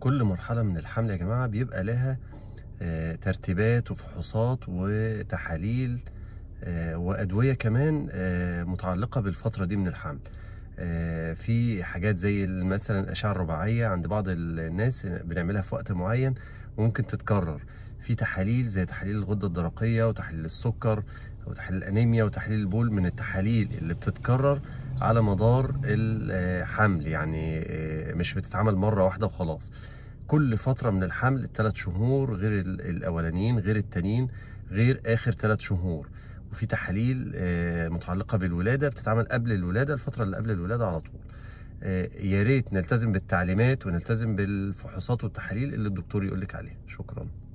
كل مرحله من الحمل يا جماعه بيبقى لها آه، ترتيبات وفحوصات وتحاليل آه، وادويه كمان آه، متعلقه بالفتره دي من الحمل في حاجات زي مثلا الاشعه الرباعيه عند بعض الناس بنعملها في وقت معين وممكن تتكرر في تحاليل زي تحاليل الغده الدرقيه وتحليل السكر وتحليل الانيميا وتحليل البول من التحاليل اللي بتتكرر على مدار الحمل يعني مش بتتعمل مره واحده وخلاص كل فتره من الحمل الثلاث شهور غير الاولانيين غير التانيين غير اخر ثلاث شهور وفي تحاليل آه، متعلقه بالولاده بتتعمل قبل الولاده الفتره اللي قبل الولاده على طول آه، يا ريت نلتزم بالتعليمات ونلتزم بالفحوصات والتحاليل اللي الدكتور يقول لك عليها شكرا